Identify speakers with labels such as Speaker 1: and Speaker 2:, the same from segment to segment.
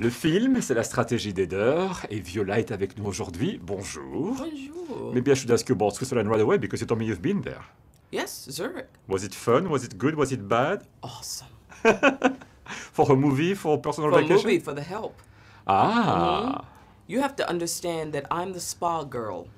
Speaker 1: Le film, c'est la stratégie d'Eder, et Viola est avec nous aujourd'hui. Bonjour.
Speaker 2: Bonjour. Maybe
Speaker 1: I should ask you about Switzerland right away because you told me you've been there.
Speaker 2: Yes, Zurich.
Speaker 1: Was it fun? Was it good? Was it bad? Awesome. for a movie, for personal vacation? For a movie, for
Speaker 2: the help. Ah. Mm-hmm. You have to understand that I'm the spa girl.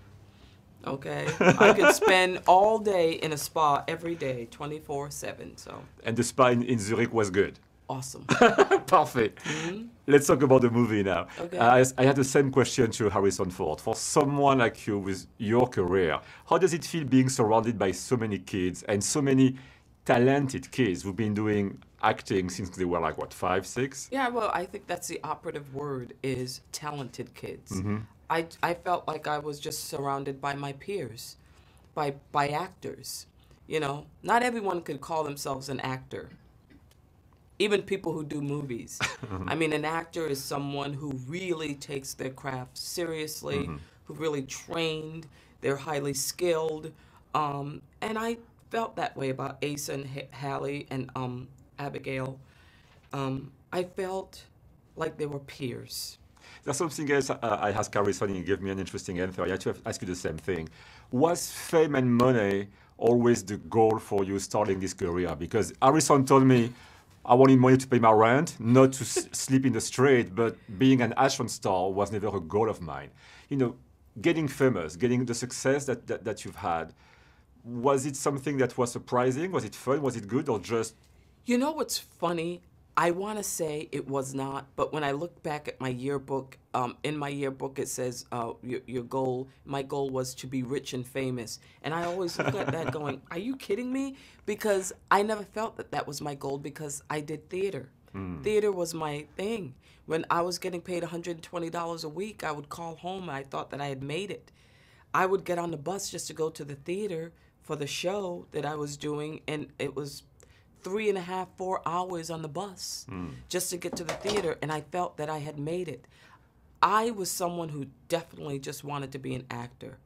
Speaker 2: Okay. I could spend all day in a spa every day, 24 7. So.
Speaker 1: And the spa in Zurich was good? awesome. Perfect. Mm-hmm. Let's talk about the movie now. Okay. Uh, I, I, had the same question to Harrison Ford. For someone like you with your career, how does it feel being surrounded by so many kids and so many talented kids who've been doing acting since they were like what five, six?
Speaker 2: Yeah, well, I think that's the operative word is talented kids. Mm-hmm. I I felt like I was just surrounded by my peers, by by actors. You know, not everyone could call themselves an actor even people who do movies. I mean, an actor is someone who really takes their craft seriously, mm-hmm. who really trained, they're highly skilled. Um, and I felt that way about Ace and H- Hallie and um, Abigail. Um, I felt like they were peers.
Speaker 1: There's something else uh, I asked Carissa and to gave me an interesting answer. I actually asked you the same thing. Was fame and money always the goal for you starting this career? Because Harrison told me I wanted money to pay my rent, not to s- sleep in the street, but being an Ashland star was never a goal of mine. You know, getting famous, getting the success that, that,
Speaker 2: that you've had, was it something that was
Speaker 1: surprising? Was it fun? Was it good? Or
Speaker 2: just. You know what's funny I want to say it was not, but when I look back at my yearbook, um, in my yearbook it says uh, your, your, goal. My goal was to be rich and famous, and I always look at that going, "Are you kidding me?" Because I never felt that that was my goal because I did theater. Mm. Theater was my thing. When I was getting paid $120 a week, I would call home. I thought that I had made it. I would get on the bus just to go to the theater for the show that I was doing, and it was three and a half, four hours on the bus mm. just to get to the theater, and I felt that I had made it. I was someone who definitely just wanted to be an actor.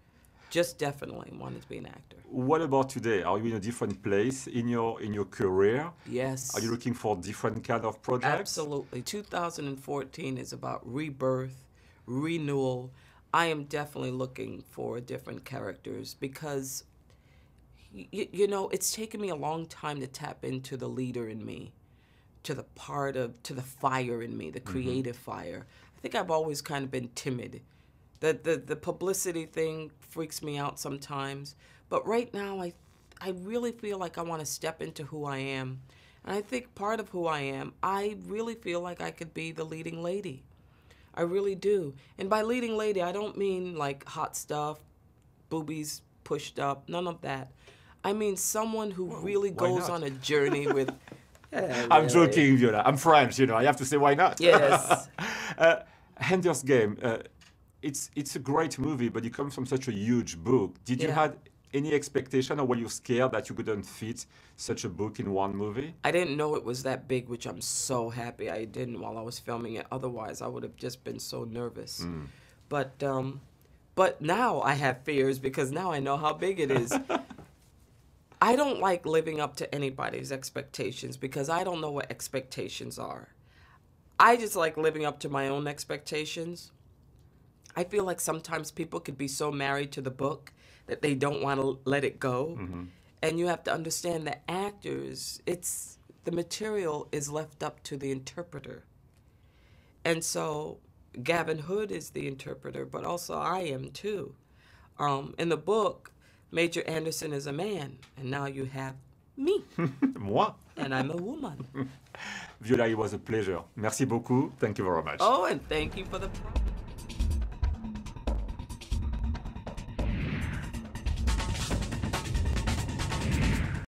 Speaker 2: Just definitely wanted to be an actor.
Speaker 1: What about today? Are you in a different place in your in your career? Yes. Are you looking for different kind of projects?
Speaker 2: Absolutely. 2014 is about rebirth, renewal. I am definitely looking for different characters because you, you know, it's taken me a long time to tap into the leader in me, to the part of, to the fire in me, the mm-hmm. creative mm-hmm. fire. I think I've always kind of been timid. The, the, the publicity thing freaks me out sometimes. But right now, I, I really feel like I want to step into who I am. And I think part of who I am, I really feel like I could be the leading lady. I really do. And by leading lady, I don't mean like hot stuff, boobies pushed up, none of that. I mean, someone who well, really goes on a journey with. Yeah, I'm really. joking,
Speaker 1: Viola. I'm French, you know. I have to say why not. Yes. uh, Game. Uh, it's it's a great movie, but it comes from such a huge book. Did yeah. you had any expectation, or were you scared that you couldn't fit such a book in one movie?
Speaker 2: I didn't know it was that big, which I'm so happy I didn't while I was filming it. Otherwise, I would have just been so nervous. Mm. But um, but now I have fears because now I know how big it is. I don't like living up to anybody's expectations because I don't know what expectations are. I just like living up to my own expectations. I feel like sometimes people could be so married to the book that they don't want to let it go. Mm-hmm. And you have to understand that actors, it's the material is left up to the interpreter. And so Gavin Hood is the interpreter, but also I am too. Um, in the book, Major Anderson is a man, and now you have me. Moi. And I'm a woman.
Speaker 1: Viola, it was a pleasure. Merci beaucoup. Thank you very much. Oh,
Speaker 2: and thank you for the.